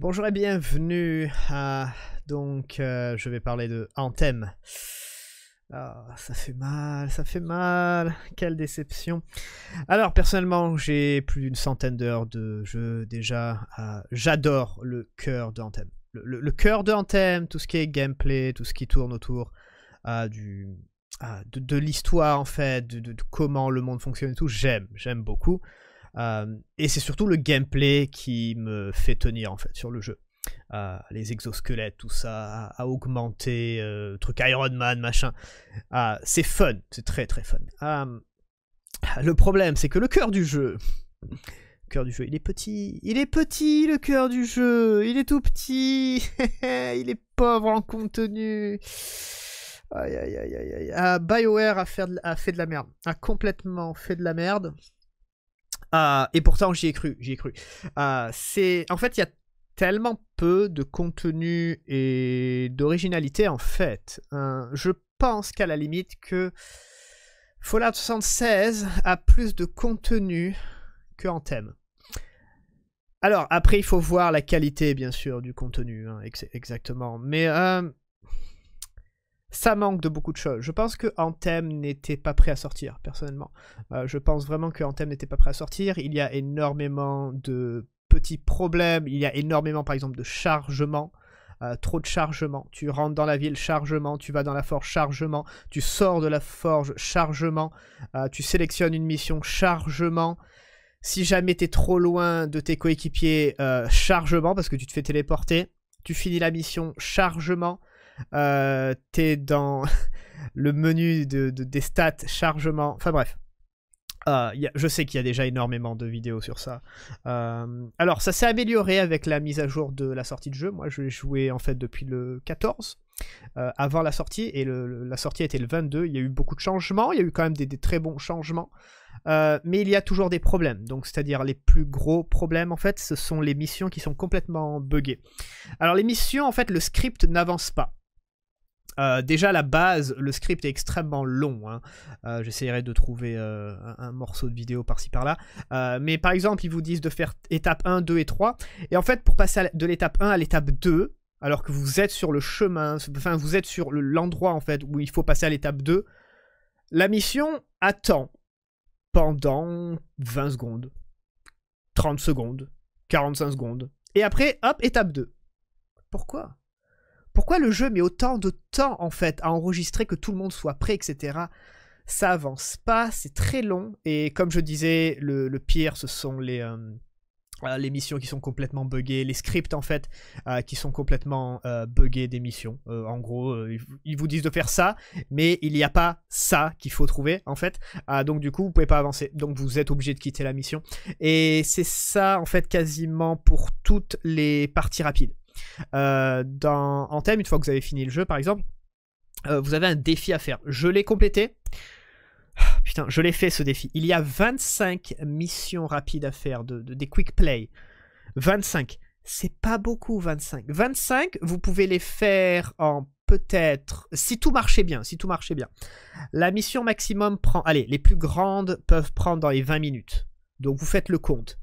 Bonjour et bienvenue à... Donc, euh, je vais parler de Anthem. Ah, ça fait mal, ça fait mal. Quelle déception. Alors, personnellement, j'ai plus d'une centaine d'heures de jeu déjà. Ah, j'adore le cœur de Anthem. Le, cœur de Anthem, tout ce qui est gameplay, tout ce qui tourne autour ah, ah, de, l'histoire, en fait, de, comment le monde fonctionne et tout, j'aime, j'aime beaucoup. Euh, et c'est surtout le gameplay qui me fait tenir en fait sur le jeu. Euh, les exosquelettes, tout ça, à, augmenté augmenter, euh, truc Iron Man, machin. c'est fun, c'est très très fun. le problème, c'est que le cœur du jeu, le cœur du jeu, il est petit, il est petit, le cœur du jeu, il est tout petit, il est pauvre en contenu. Aïe, aïe, aïe, aïe, aïe. Ah, BioWare a fait de la merde, a complètement fait de la merde. Euh, et pourtant, j'y ai cru, j'y ai cru. Euh, c'est, en fait, il y a tellement peu de contenu et d'originalité, en fait. Euh, je pense qu'à la limite que Fallout 76 a plus de contenu que thème. Alors, après, il faut voir la qualité, bien sûr, du contenu, hein, exactement. Mais ça manque de beaucoup de choses. Je pense que Anthem n'était pas prêt à sortir, personnellement. Euh, je pense vraiment que Anthem n'était pas prêt à sortir. Il y a énormément de petits problèmes. Il y a énormément, par exemple, de chargement. Euh, trop de chargement. Tu rentres dans la ville, chargement. Tu vas dans la forge, chargement. Tu sors de la forge, chargement. Euh, tu sélectionnes une mission, chargement. Si jamais tu es trop loin de tes coéquipiers, chargement, parce que tu te fais téléporter. Tu finis la mission, chargement. Euh, t'es dans le menu de, des stats, chargement, enfin bref. Euh, je sais qu'il y a déjà énormément de vidéos sur ça. Euh, alors, ça s'est amélioré avec la mise à jour de la sortie de jeu. Moi, je l'ai joué en fait depuis le 14, avant la sortie, et la sortie était le 22. Il y a eu beaucoup de changements, il y a eu quand même des, des très bons changements, mais il y a toujours des problèmes. Donc, c'est-à-dire les plus gros problèmes, en fait, ce sont les missions qui sont complètement buggées. Alors, les missions, en fait, le script n'avance pas. Euh, déjà, la base, le script est extrêmement long. Hein. Euh, j'essaierai de trouver euh, un, un, morceau de vidéo par-ci par-là. mais par exemple, ils vous disent de faire étape 1, 2 et 3. Et en fait, pour passer de l'étape 1 à l'étape 2, alors que vous êtes sur le chemin, enfin, vous êtes sur l'endroit en fait où il faut passer à l'étape 2, la mission attend pendant 20 secondes, 30 secondes, 45 secondes. Et après, hop, étape 2. Pourquoi pourquoi le jeu met autant de temps en fait à enregistrer que tout le monde soit prêt, etc. Ça avance pas, c'est très long et comme je disais, le, pire ce sont les euh, euh, les missions qui sont complètement buggées, les scripts en fait euh, qui sont complètement buggés des missions. en gros, ils vous disent de faire ça, mais il n'y a pas ça qu'il faut trouver en fait. Ah, donc du coup, vous pouvez pas avancer. Donc vous êtes obligé de quitter la mission. Et c'est ça en fait quasiment pour toutes les parties rapides. Euh, dans thème, une fois que vous avez fini le jeu, par exemple, euh, vous avez un défi à faire. Je l'ai complété. Ah, putain, je l'ai fait ce défi. Il y a 25 missions rapides à faire, de, des quick play. 25. C'est pas beaucoup, 25. 25, vous pouvez les faire en peut-être, si tout marchait bien, si tout marchait bien. La mission maximum prend, allez, les plus grandes peuvent prendre dans les 20 minutes. Donc vous faites le compte.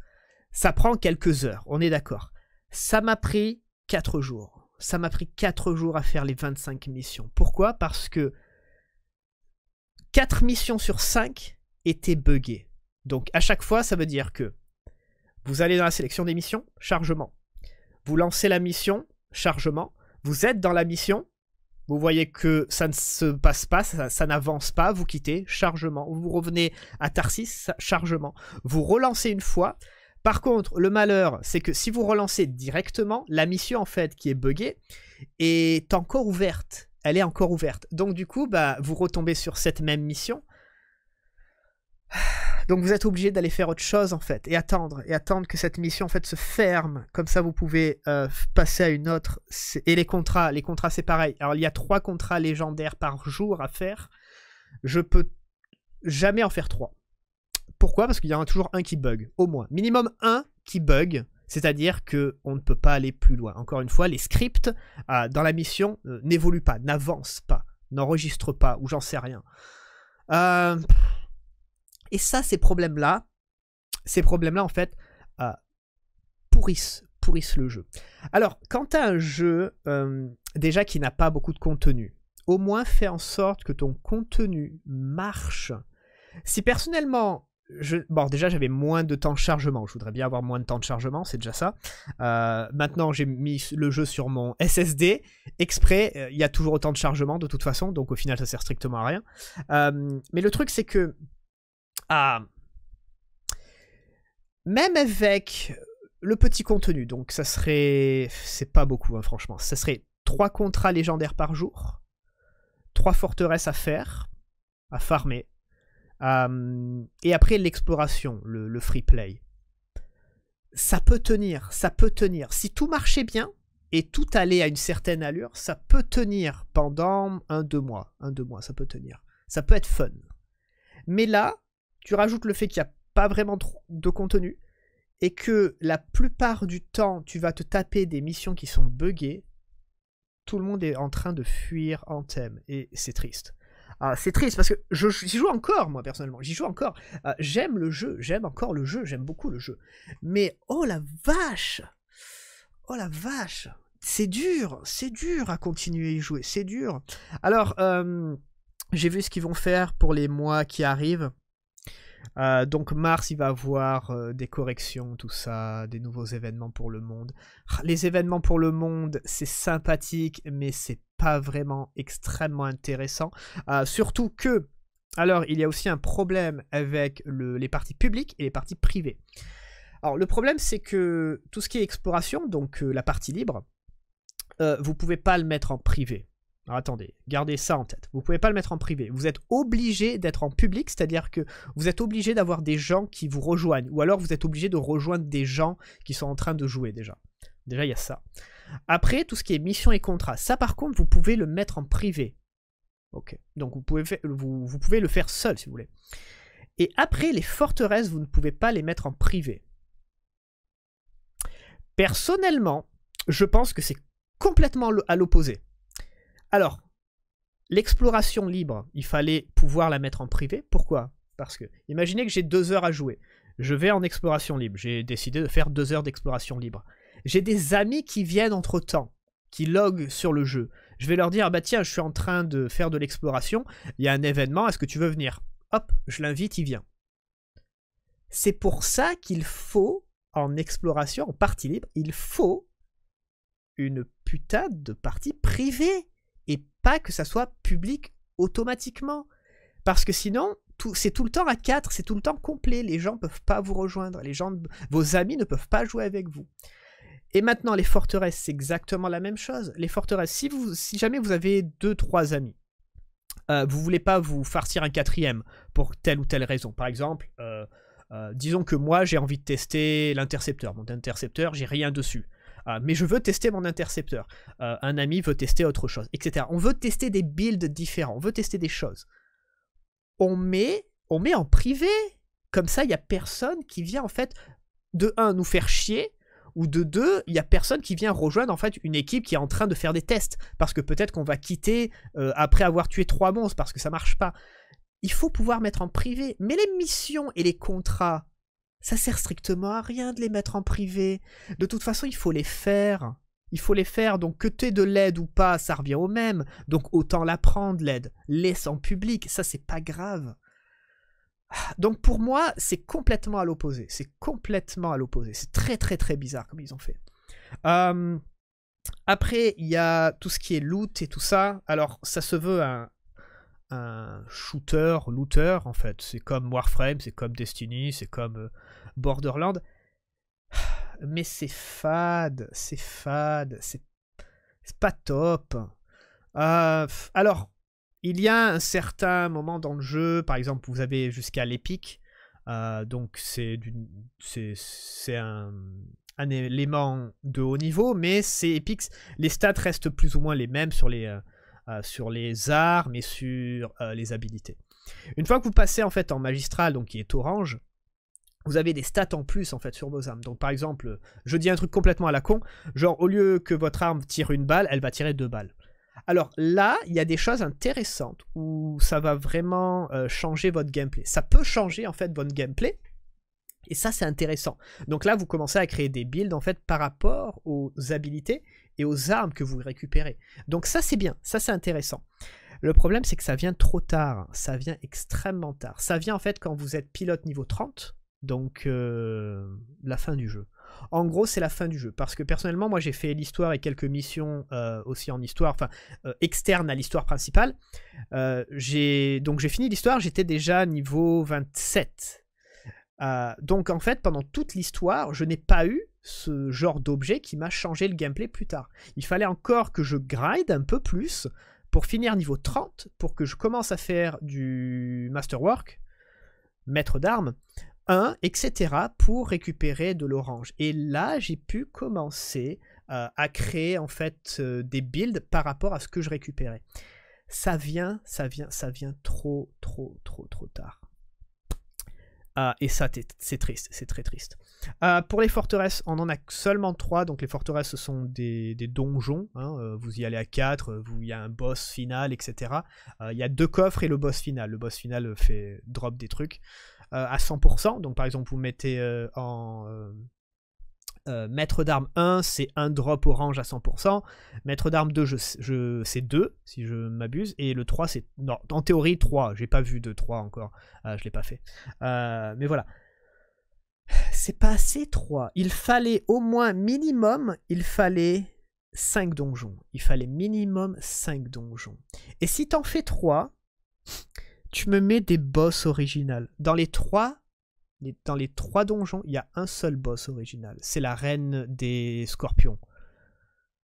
Ça prend quelques heures, on est d'accord. Ça m'a pris 4 jours. Ça m'a pris 4 jours à faire les 25 missions. Pourquoi Parce que 4 missions sur 5 étaient buggées. Donc à chaque fois, ça veut dire que vous allez dans la sélection des missions, chargement. Vous lancez la mission, chargement. Vous êtes dans la mission, vous voyez que ça ne se passe pas, ça, ça n'avance pas, vous quittez, chargement. Vous revenez à Tarsis, chargement. Vous relancez une fois, par contre, le malheur, c'est que si vous relancez directement, la mission en fait qui est buggée est encore ouverte. Elle est encore ouverte. Donc du coup, bah, vous retombez sur cette même mission. Donc vous êtes obligé d'aller faire autre chose en fait et attendre et attendre que cette mission en fait se ferme. Comme ça vous pouvez euh, passer à une autre. Et les contrats, les contrats c'est pareil. Alors il y a trois contrats légendaires par jour à faire. Je peux jamais en faire trois. Pourquoi Parce qu'il y en a toujours un qui bug, au moins. Minimum un qui bug, c'est-à-dire que on ne peut pas aller plus loin. Encore une fois, les scripts euh, dans la mission euh, n'évoluent pas, n'avancent pas, n'enregistrent pas, ou j'en sais rien. Euh, et ça, ces problèmes-là, ces problèmes-là, en fait, pourrissent, pourrissent le jeu. Alors, quand tu as un jeu déjà qui n'a pas beaucoup de contenu, au moins fais en sorte que ton contenu marche. Si personnellement bon, déjà, j'avais moins de temps de chargement. Je voudrais bien avoir moins de temps de chargement, c'est déjà ça. Euh, maintenant, j'ai mis le jeu sur mon SSD exprès. Euh, il y a toujours autant de chargement de toute façon, donc au final, ça sert strictement à rien. Euh, mais le truc, c'est que. Ah, même avec le petit contenu, donc ça serait. C'est pas beaucoup, hein, franchement. Ça serait 3 contrats légendaires par jour, 3 forteresses à faire, à farmer euh, et après l'exploration, le, le, free play. Ça peut tenir, ça peut tenir. Si tout marchait bien et tout allait à une certaine allure, ça peut tenir pendant un, deux mois. Un, deux mois, ça peut tenir. Ça peut être fun. Mais là, tu rajoutes le fait qu'il n'y a pas vraiment de contenu et que la plupart du temps, tu vas te taper des missions qui sont buggées. Tout le monde est en train de fuir en thème et c'est triste. Ah, c'est triste parce que je, j'y joue encore, moi personnellement. J'y joue encore. Euh, j'aime le jeu, j'aime encore le jeu, j'aime beaucoup le jeu. Mais oh la vache Oh la vache C'est dur, c'est dur à continuer à y jouer, c'est dur. Alors, euh, j'ai vu ce qu'ils vont faire pour les mois qui arrivent. Euh, donc mars, il va avoir des corrections, tout ça, des nouveaux événements pour le monde. Ah, les événements pour le monde, c'est sympathique, mais c'est pas vraiment extrêmement intéressant. Euh, surtout que, alors, il y a aussi un problème avec les parties publiques et les parties privées. Alors, le problème, c'est que tout ce qui est exploration, donc euh, la partie libre, euh, vous pouvez pas le mettre en privé. Alors attendez, gardez ça en tête. Vous pouvez pas le mettre en privé. Vous êtes obligé d'être en public, c'est-à-dire que vous êtes obligé d'avoir des gens qui vous rejoignent, ou alors vous êtes obligé de rejoindre des gens qui sont en train de jouer déjà. Déjà, il y a ça. Après, tout ce qui est mission et contrat, ça par contre, vous pouvez le mettre en privé. Ok, donc vous pouvez, vous pouvez le faire seul si vous voulez. Et après, les forteresses, vous ne pouvez pas les mettre en privé. Personnellement, je pense que c'est complètement à l'opposé. Alors, l'exploration libre, il fallait pouvoir la mettre en privé. Pourquoi Parce que, imaginez que j'ai deux heures à jouer. Je vais en exploration libre. J'ai décidé de faire deux heures d'exploration libre. J'ai des amis qui viennent entre temps, qui loguent sur le jeu. Je vais leur dire, ah bah tiens, je suis en train de faire de l'exploration, il y a un événement, est-ce que tu veux venir Hop, je l'invite, il vient. C'est pour ça qu'il faut, en exploration, en partie libre, il faut une putain de partie privée et pas que ça soit public automatiquement. Parce que sinon, c'est tout le temps à 4, c'est tout le temps complet. Les gens ne peuvent pas vous rejoindre. Les gens, vos amis ne peuvent pas jouer avec vous. Et maintenant, les forteresses, c'est exactement la même chose. Les forteresses, si, jamais vous avez deux, trois amis, vous euh, vous voulez pas vous farcir un quatrième pour telle ou telle raison. Par exemple, euh, euh, disons que moi, j'ai envie de tester l'intercepteur. Mon intercepteur, j'ai rien dessus. mais je veux tester mon intercepteur. un ami veut tester autre chose, etc. On veut tester des builds différents. On veut tester des choses. On met, on met en privé. Comme ça, il n'y a personne qui vient, en fait, de un, nous faire chier ou de deux, il n'y a personne qui vient rejoindre en fait une équipe qui est en train de faire des tests, parce que peut-être qu'on va quitter euh, après avoir tué trois monstres, parce que ça marche pas. Il faut pouvoir mettre en privé, mais les missions et les contrats, ça sert strictement à rien de les mettre en privé. De toute façon, il faut les faire. Il faut les faire, donc que tu aies de l'aide ou pas, ça revient au même. Donc autant la prendre, l'aide. Laisse en public, ça c'est pas grave. Donc pour moi, c'est complètement à l'opposé. C'est complètement à l'opposé. C'est très très très bizarre comme ils ont fait. Hum, après, il y a tout ce qui est loot et tout ça. Alors ça se veut un, shooter, looter en fait. C'est comme Warframe, c'est comme Destiny, c'est comme euh, Borderlands. Mais c'est fade, c'est fade, c'est pas top. Hum, alors, il y a un certain moment dans le jeu, par exemple, vous avez jusqu'à l'épique. Euh, donc c'est un, élément de haut niveau, mais c'est épique. Les stats restent plus ou moins les mêmes sur les, armes euh, et euh, sur les habilités. Une fois que vous passez en fait en magistral, donc qui est orange, vous avez des stats en plus en fait sur vos armes. Donc par exemple, je dis un truc complètement à la con, genre au lieu que votre arme tire une balle, elle va tirer deux balles. Alors là, il y a des choses intéressantes où ça va vraiment euh, changer votre gameplay. Ça peut changer en fait votre gameplay. Et ça, c'est intéressant. Donc là, vous commencez à créer des builds en fait par rapport aux habilités et aux armes que vous récupérez. Donc ça, c'est bien. Ça, c'est intéressant. Le problème, c'est que ça vient trop tard. Ça vient extrêmement tard. Ça vient en fait quand vous êtes pilote niveau 30, donc euh, la fin du jeu. En gros, c'est la fin du jeu. Parce que personnellement, moi, j'ai fait l'histoire et quelques missions euh, aussi en histoire, enfin, euh, à l'histoire principale. Euh, donc, j'ai fini l'histoire, j'étais déjà niveau 27. donc, en fait, pendant toute l'histoire, je n'ai pas eu ce genre d'objet qui m'a changé le gameplay plus tard. Il fallait encore que je grade un peu plus pour finir niveau 30, pour que je commence à faire du masterwork, maître d'armes, 1, etc., pour récupérer de l'orange. Et là, j'ai pu commencer euh, à créer en fait euh, des builds par rapport à ce que je récupérais. Ça vient, ça vient, ça vient trop, trop, trop, trop tard. Ah, et ça, c'est triste, c'est très triste. Euh, pour les forteresses, on en a seulement 3. Donc les forteresses, ce sont des, donjons. Hein, vous y allez à 4, il y a un boss final, etc. Il y a deux coffres et le boss final. Le boss final fait drop des trucs. Euh, à 100%. Donc par exemple, vous mettez euh, en... Euh, maître d'armes 1, c'est un drop orange à 100%. Maître d'armes 2, je, c'est 2, si je m'abuse. Et le 3, c'est. Non, en théorie, 3. J'ai pas vu de 3 encore. je l'ai pas fait. mais voilà. C'est pas assez 3. Il fallait au moins minimum, il fallait 5 donjons. Il fallait minimum 5 donjons. Et si t'en fais 3, tu me mets des boss originales. Dans les trois, dans les donjons, il y a un seul boss original. C'est la reine des scorpions.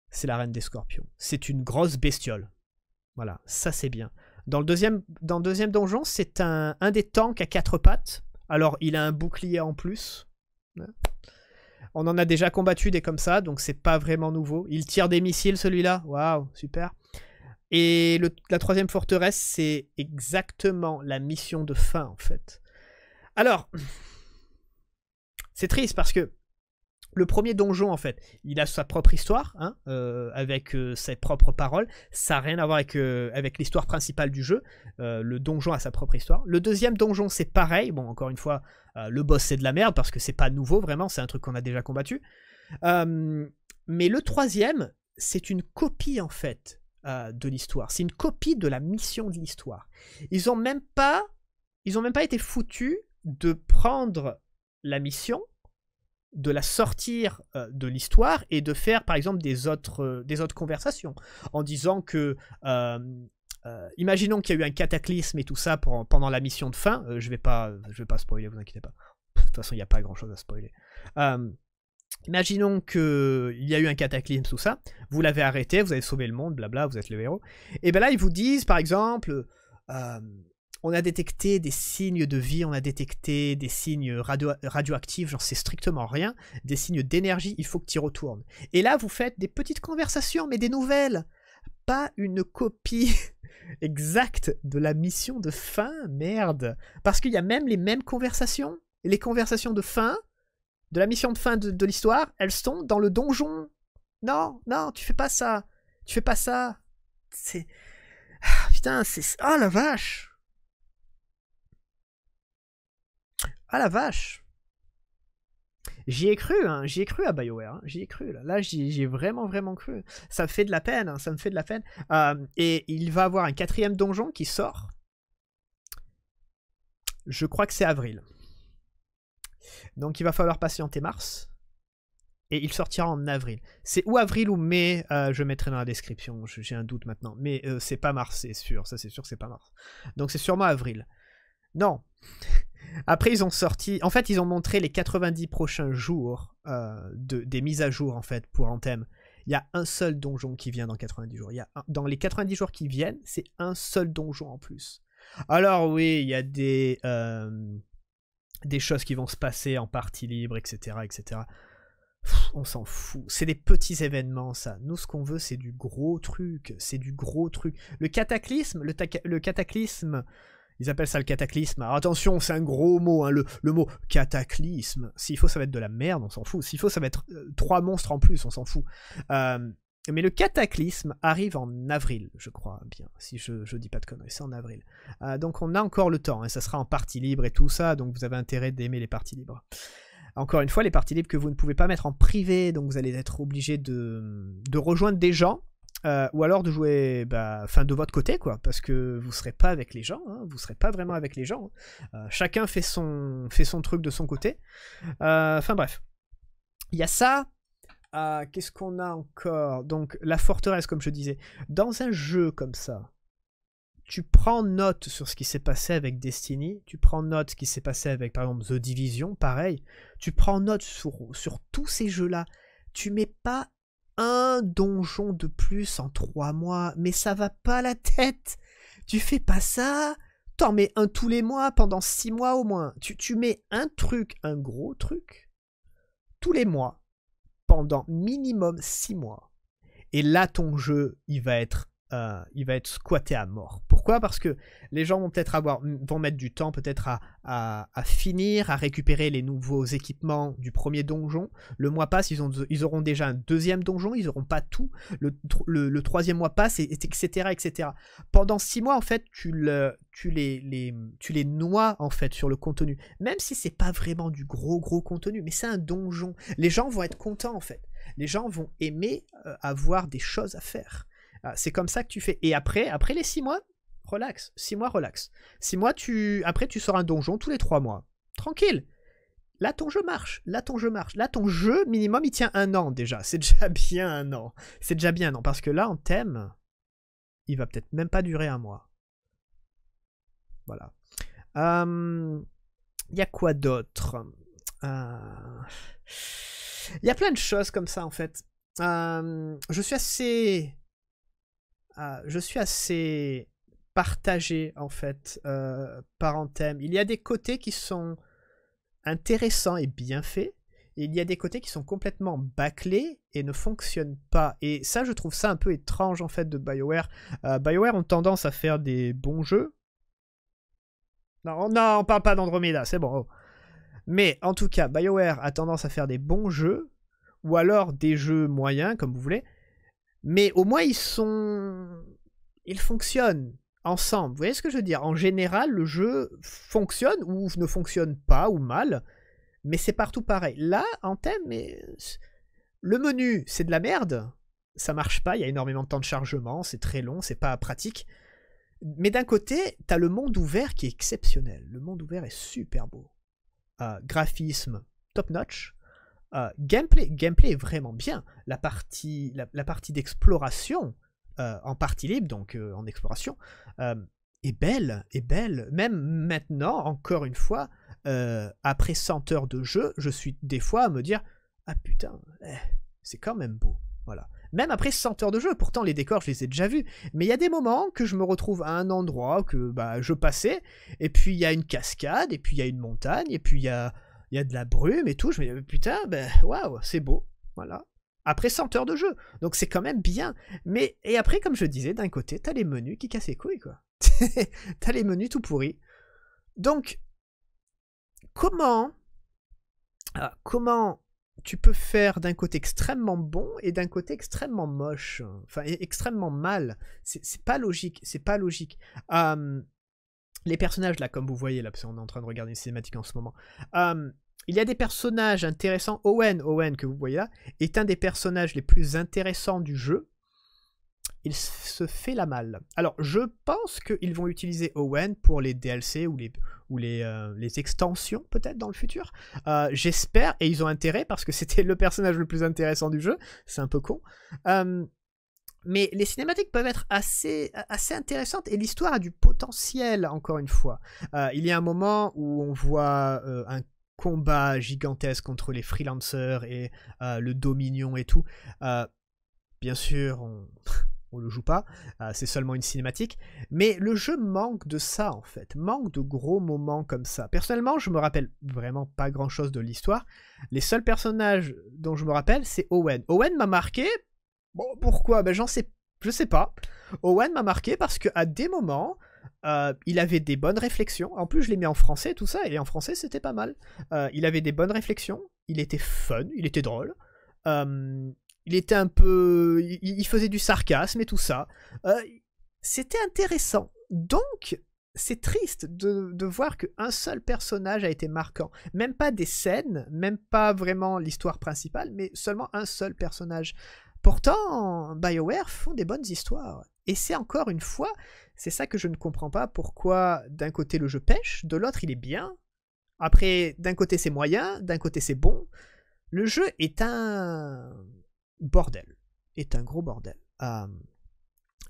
C'est la reine des scorpions. C'est une grosse bestiole. Voilà, ça c'est bien. Dans le deuxième, dans donjon, c'est un, un des tanks à quatre pattes. Alors, il a un bouclier en plus. Hein. On en a déjà combattu des comme ça, donc c'est pas vraiment nouveau. Il tire des missiles celui-là. Waouh, super. Et la troisième forteresse, c'est exactement la mission de fin, en fait. Alors, c'est triste parce que le premier donjon, en fait, il a sa propre histoire, hein, euh, avec euh, ses propres paroles. Ça n'a rien à voir avec, euh, avec l'histoire principale du jeu. le donjon a sa propre histoire. Le deuxième donjon, c'est pareil. Bon, encore une fois, le boss, c'est de la merde parce que c'est pas nouveau, vraiment. C'est un truc qu'on a déjà combattu. mais le troisième, c'est une copie, en fait, euh, de l'histoire. C'est une copie de la mission de l'histoire. Ils ont même pas, ils ont même pas été foutus de prendre la mission, de la sortir euh, de l'histoire et de faire par exemple des autres, euh, des autres conversations en disant que imaginons qu'il y a eu un cataclysme et tout ça pendant la mission de fin. je vais pas, je vais pas spoiler, vous inquiétez pas. De toute façon, il n'y a pas grand chose à spoiler. Imaginons qu'il y a eu un cataclysme, tout ça. Vous l'avez arrêté, vous avez sauvé le monde, blabla, vous êtes le héros. Et bien là, ils vous disent, par exemple, euh, on a détecté des signes de vie, on a détecté des signes radioactifs, j'en sais strictement rien, des signes d'énergie, il faut que tu y retournes. Et là, vous faites des petites conversations, mais des nouvelles. Pas une copie exacte de la mission de fin, merde. Parce qu'il y a même les mêmes conversations. Les conversations de fin, de la mission de fin de, l'histoire, elles sont dans le donjon. Non, non, tu fais pas ça. Tu fais pas ça. C'est. Ah, putain, c'est. Ah la vache! Ah la vache! J'y ai cru, hein, j'y ai cru à BioWare, hein. j'y ai cru. Là, là j'y ai vraiment, vraiment cru. Ça me fait de la peine, hein. ça me fait de la peine. Euh, et il va avoir un quatrième donjon qui sort. Je crois que c'est avril. Donc il va falloir patienter mars. Et il sortira en avril. C'est ou avril ou mai, euh, je mettrai dans la description, j'ai un doute maintenant. Mais euh, c'est pas mars, c'est sûr, ça c'est sûr que c'est pas mars. Donc c'est sûrement avril. Non. Après ils ont sorti, en fait ils ont montré les 90 prochains jours euh, de, des mises à jour en fait pour Anthem. Il y a un seul donjon qui vient dans 90 jours. Il y Dans les 90 jours qui viennent, c'est un seul donjon en plus. Alors oui, il y a des des choses qui vont se passer en partie libre, etc. etc. on s'en fout. C'est des petits événements, ça. Nous, ce qu'on veut, c'est du gros truc. C'est du gros truc. Le cataclysme, le, cataclysme, ils appellent ça le cataclysme. attention, c'est un gros mot, hein, le, mot cataclysme. S'il faut, ça va être de la merde, on s'en fout. S'il faut, ça va être euh, trois monstres en plus, on s'en fout. Euh, mais le cataclysme arrive en avril, je crois bien, si je dis pas de conneries, c'est en avril. Euh, donc on a encore le temps, Et hein, ça sera en partie libre et tout ça, donc vous avez intérêt d'aimer les parties libres. Encore une fois, les parties libres que vous ne pouvez pas mettre en privé, donc vous allez être obligé de, rejoindre des gens, euh, ou alors de jouer bah, fin de votre côté, quoi, parce que vous ne serez pas avec les gens, hein, vous ne serez pas vraiment avec les gens. Hein. Euh, chacun fait son, fait son truc de son côté. Enfin bref. Il y a ça, ah, Qu'est-ce qu'on a encore Donc, la forteresse, comme je disais. Dans un jeu comme ça, tu prends note sur ce qui s'est passé avec Destiny, tu prends note ce qui s'est passé avec, par exemple, The Division, pareil. Tu prends note sur, sur tous ces jeux-là. Tu mets pas un donjon de plus en trois mois, mais ça va pas la tête. Tu fais pas ça. T'en mets un tous les mois pendant six mois au moins. Tu, tu mets un truc, un gros truc, tous les mois pendant minimum 6 mois. Et là, ton jeu, il va être, euh, il va être squatté à mort. Parce que les gens vont peut-être avoir, vont mettre du temps peut-être à, finir, à récupérer les nouveaux équipements du premier donjon. Le mois passe, ils, ont, ils auront déjà un deuxième donjon, ils n'auront pas tout. Le, troisième mois passe, et, etc., etc. Pendant six mois, en fait, tu, le, tu, les, tu les noies en fait sur le contenu. Même si c'est pas vraiment du gros gros contenu, mais c'est un donjon. Les gens vont être contents en fait. Les gens vont aimer euh, avoir des choses à faire. Ah, c'est comme ça que tu fais. Et après, après les six mois, Relax. 6 mois, relax. 6 mois, tu... après, tu sors un donjon tous les 3 mois. Tranquille. Là, ton jeu marche. Là, ton jeu marche. Là, ton jeu, minimum, il tient un an déjà. C'est déjà bien un an. C'est déjà bien un an. Parce que là, en thème, il va peut-être même pas durer un mois. Voilà. Il hum, y a quoi d'autre Il euh, y a plein de choses comme ça, en fait. Hum, je suis assez. Euh, je suis assez partagé en fait euh, par thème. Il y a des côtés qui sont intéressants et bien faits, et il y a des côtés qui sont complètement bâclés et ne fonctionnent pas. Et ça, je trouve ça un peu étrange en fait de BioWare. Euh, BioWare ont tendance à faire des bons jeux. Non, on on parle pas d'Andromeda, c'est bon. Mais en tout cas, BioWare a tendance à faire des bons jeux, ou alors des jeux moyens, comme vous voulez. Mais au moins, ils sont. Ils fonctionnent ensemble. Vous voyez ce que je veux dire En général, le jeu fonctionne ou ne fonctionne pas ou mal, mais c'est partout pareil. Là, en thème, mais... le menu, c'est de la merde. Ça marche pas, il y a énormément de temps de chargement, c'est très long, c'est pas pratique. Mais d'un côté, t'as le monde ouvert qui est exceptionnel. Le monde ouvert est super beau. Euh, graphisme top notch. Euh, gameplay, gameplay est vraiment bien. La partie, la partie d'exploration, euh, en partie libre, donc euh, en exploration, euh, est belle, est belle. Même maintenant, encore une fois, après 100 heures de jeu, je suis des fois à me dire Ah putain, eh, c'est quand même beau. Voilà. Même après 100 heures de jeu, pourtant les décors je les ai déjà vus. Mais il y a des moments que je me retrouve à un endroit que bah, je passais, et puis il y a une cascade, et puis il y a une montagne, et puis il y a, y a de la brume et tout. Je me dis, ah putain, ben waouh, c'est beau. Voilà après 100 heures de jeu. Donc c'est quand même bien. Mais et après, comme je disais, d'un côté, t'as les menus qui cassent les couilles, quoi. t'as les menus tout pourris. Donc, comment, ah, comment tu peux faire d'un côté extrêmement bon et d'un côté extrêmement moche, enfin extrêmement mal. C'est pas logique, c'est pas logique. Hum, les personnages là, comme vous voyez là, parce qu'on est en train de regarder une cinématique en ce moment. Hum, il y a des personnages intéressants. Owen, Owen que vous voyez là, est un des personnages les plus intéressants du jeu. Il se fait la malle. Alors, je pense qu'ils vont utiliser Owen pour les DLC ou les, ou euh, les, extensions, peut-être, dans le futur. Euh, j'espère, et ils ont intérêt, parce que c'était le personnage le plus intéressant du jeu. C'est un peu con. Euh, mais les cinématiques peuvent être assez, assez intéressantes et l'histoire a du potentiel, encore une fois. il y a un moment où on voit un combat gigantesque contre les freelancers et euh, le Dominion et tout. Euh, bien sûr, on, ne le joue pas, euh, c'est seulement une cinématique. Mais le jeu manque de ça en fait, manque de gros moments comme ça. Personnellement, je me rappelle vraiment pas grand chose de l'histoire. Les seuls personnages dont je me rappelle, c'est Owen. Owen m'a marqué. Bon, pourquoi Ben j'en sais, je sais pas. Owen m'a marqué parce que à des moments, euh, il avait des bonnes réflexions. En plus, je l'ai mis en français, tout ça, et en français, c'était pas mal. Euh, il avait des bonnes réflexions. Il était fun, il était drôle. Euh, il était un peu. Il, faisait du sarcasme et tout ça. c'était intéressant. Donc, c'est triste de, de voir qu'un seul personnage a été marquant. Même pas des scènes, même pas vraiment l'histoire principale, mais seulement un seul personnage. Pourtant, BioWare font des bonnes histoires. Et c'est encore une fois, c'est ça que je ne comprends pas, pourquoi d'un côté le jeu pêche, de l'autre il est bien. Après, d'un côté c'est moyen, d'un côté c'est bon. Le jeu est un bordel, est un gros bordel. Hum,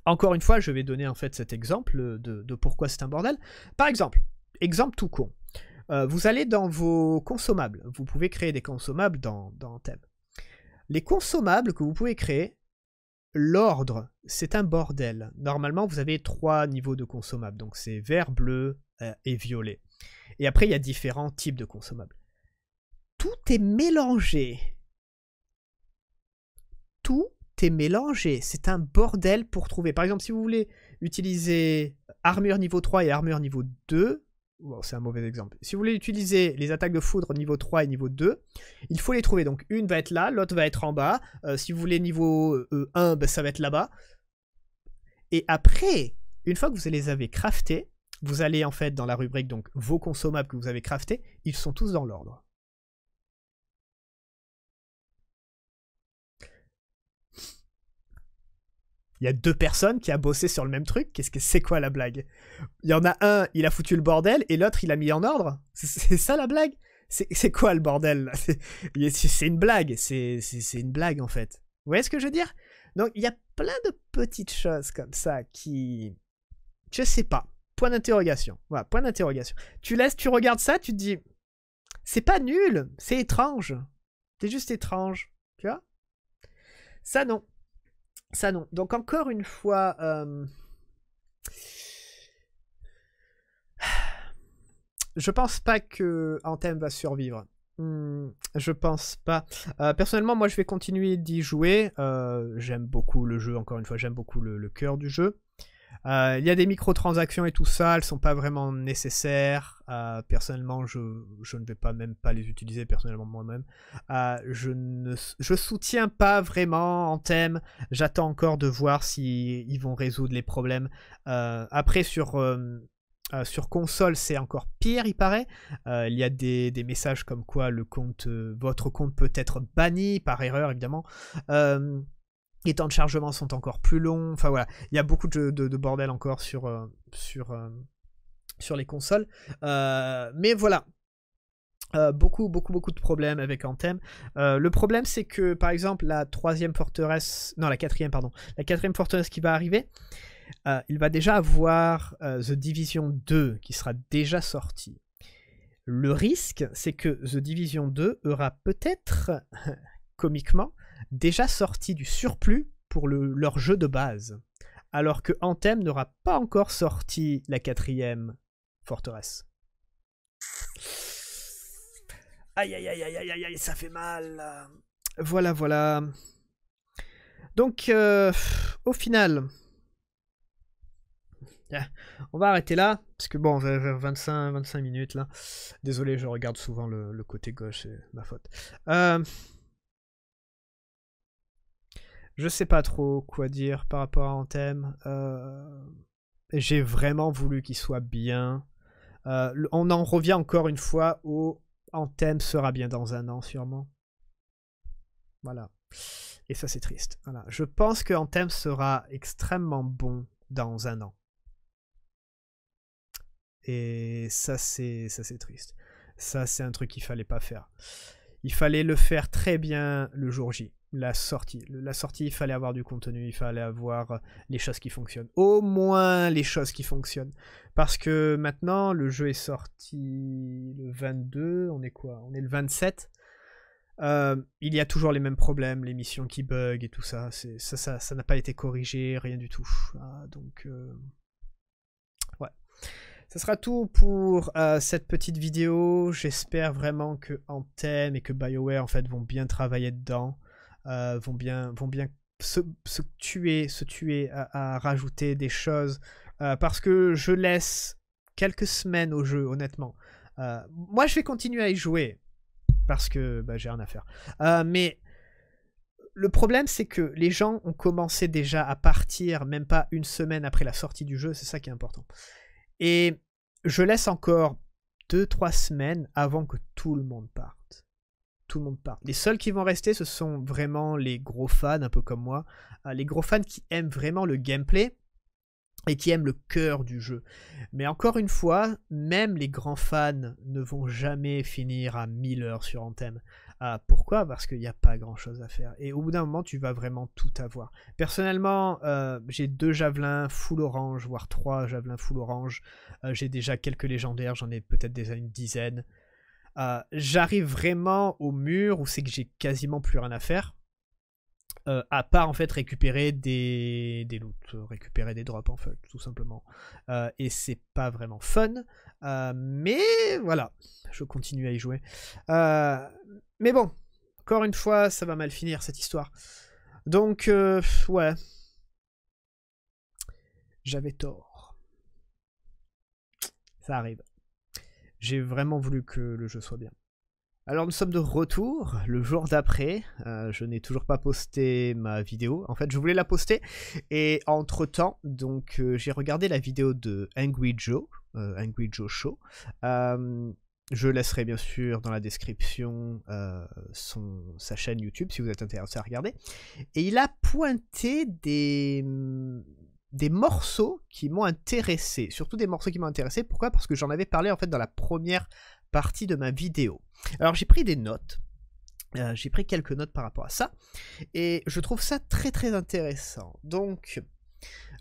encore une fois, je vais donner en fait cet exemple de, pourquoi c'est un bordel. Par exemple, exemple tout con. Euh, vous allez dans vos consommables, vous pouvez créer des consommables dans, dans Thème. Les consommables que vous pouvez créer, l'ordre, c'est un bordel. Normalement, vous avez trois niveaux de consommables. Donc c'est vert, bleu euh, et violet. Et après, il y a différents types de consommables. Tout est mélangé. Tout est mélangé. C'est un bordel pour trouver. Par exemple, si vous voulez utiliser armure niveau 3 et armure niveau 2, c'est un mauvais exemple. Si vous voulez utiliser les attaques de foudre niveau 3 et niveau 2, il faut les trouver. Donc une va être là, l'autre va être en bas. Euh, si vous voulez niveau 1, euh, ben, ça va être là-bas. Et après, une fois que vous les avez craftés, vous allez en fait dans la rubrique donc vos consommables que vous avez craftés, ils sont tous dans l'ordre. il y a deux personnes qui a bossé sur le même truc. Qu'est-ce que c'est quoi la blague Il y en a un, il a foutu le bordel et l'autre, il a mis en ordre. C'est ça la blague C'est quoi le bordel C'est une blague. C'est une blague en fait. Vous voyez ce que je veux dire Donc il y a plein de petites choses comme ça qui, je sais pas. Point d'interrogation. Voilà, point d'interrogation. Tu laisses, tu regardes ça, tu te dis, c'est pas nul, c'est étrange. C'est juste étrange, tu vois Ça non. Ça non. Donc encore une fois, euh, je pense pas que Anthem va survivre. Hmm, je pense pas. Euh, personnellement, moi, je vais continuer d'y jouer. Euh, j'aime beaucoup le jeu. Encore une fois, j'aime beaucoup le, le cœur du jeu. Euh, il y a des microtransactions et tout ça, elles sont pas vraiment nécessaires. Euh, personnellement, je, je, ne vais pas même pas les utiliser personnellement moi-même. Euh, je ne je soutiens pas vraiment en thème. J'attends encore de voir si ils vont résoudre les problèmes. après sur sur console, c'est encore pire, il paraît. il y a des, des, messages comme quoi le compte, votre compte peut être banni par erreur, évidemment les temps de chargement sont encore plus longs. Enfin voilà, il y a beaucoup de, bordel encore sur, euh, sur, euh, sur les consoles. Euh, mais voilà. beaucoup, beaucoup, beaucoup de problèmes avec Anthem. le problème, c'est que, par exemple, la troisième forteresse, non, la quatrième, pardon, la quatrième forteresse qui va arriver, il va déjà avoir The Division 2 qui sera déjà sorti. Le risque, c'est que The Division 2 aura peut-être, comiquement, déjà sorti du surplus pour leur jeu de base, alors que Anthem n'aura pas encore sorti la quatrième forteresse. Aïe aïe aïe aïe aïe aïe, ça fait mal. Voilà, voilà. Donc, euh, au final, ah, on va arrêter là, parce que bon, vers 25, 25 minutes là. Désolé, je regarde souvent le, côté gauche, c'est ma faute. Euh, je sais pas trop quoi dire par rapport à Anthem. Euh, j'ai vraiment voulu qu'il soit bien. Euh, on en revient encore une fois au Anthem sera bien dans un an sûrement. Voilà. Et ça c'est triste. Voilà. Je pense que Anthem sera extrêmement bon dans un an. Et ça c'est ça c'est triste. Ça c'est un truc qu'il fallait pas faire. Il fallait le faire très bien le jour J la sortie. La sortie, il fallait avoir du contenu, il fallait avoir euh, les choses qui fonctionnent. Au moins les choses qui fonctionnent. Parce que maintenant, le jeu est sorti le 22, on est quoi On est le 27. Euh, il y a toujours les mêmes problèmes, les missions qui bug et tout ça. C'est, ça, n'a pas été corrigé, rien du tout. Ah, donc, euh, ouais. Ce sera tout pour cette petite vidéo. J'espère vraiment que Anthem et que BioWare en fait vont bien travailler dedans. Euh, vont bien, vont bien se, tuer, se tuer à, rajouter des choses. Euh, parce que je laisse quelques semaines au jeu, honnêtement. Euh, moi, je vais continuer à y jouer. Parce que bah, j'ai rien à faire. mais le problème, c'est que les gens ont commencé déjà à partir, même pas une semaine après la sortie du jeu, c'est ça qui est important. Et je laisse encore 2-3 semaines avant que tout le monde parte tout le monde part. Les seuls qui vont rester, ce sont vraiment les gros fans, un peu comme moi. Euh, les gros fans qui aiment vraiment le gameplay et qui aiment le cœur du jeu. Mais encore une fois, même les grands fans ne vont jamais finir à 1000 heures sur Anthem. Ah, pourquoi Parce qu'il n'y a pas grand-chose à faire. Et au bout d'un moment, tu vas vraiment tout avoir. Personnellement, euh, j'ai deux javelins full orange, voire trois javelins full orange. Euh, j'ai déjà quelques légendaires, j'en ai peut-être déjà une dizaine. Euh, j'arrive vraiment au mur où c'est que j'ai quasiment plus rien à faire. Euh, à part en fait récupérer des, des loots, euh, récupérer des drops en fait, tout simplement. et c'est pas vraiment fun, mais voilà, je continue à y jouer. mais bon, encore une fois, ça va mal finir cette histoire. Donc, ouais. J'avais tort. Ça arrive j'ai vraiment voulu que le jeu soit bien. Alors nous sommes de retour le jour d'après. Euh, je n'ai toujours pas posté ma vidéo. En fait, je voulais la poster et entre temps, donc euh, j'ai regardé la vidéo de Angry Joe, euh, Show. je laisserai bien sûr dans la description son, sa chaîne YouTube si vous êtes intéressé à regarder. Et il a pointé des des morceaux qui m'ont intéressé, surtout des morceaux qui m'ont intéressé. Pourquoi Parce que j'en avais parlé en fait dans la première partie de ma vidéo. Alors j'ai pris des notes, euh, j'ai pris quelques notes par rapport à ça, et je trouve ça très très intéressant. Donc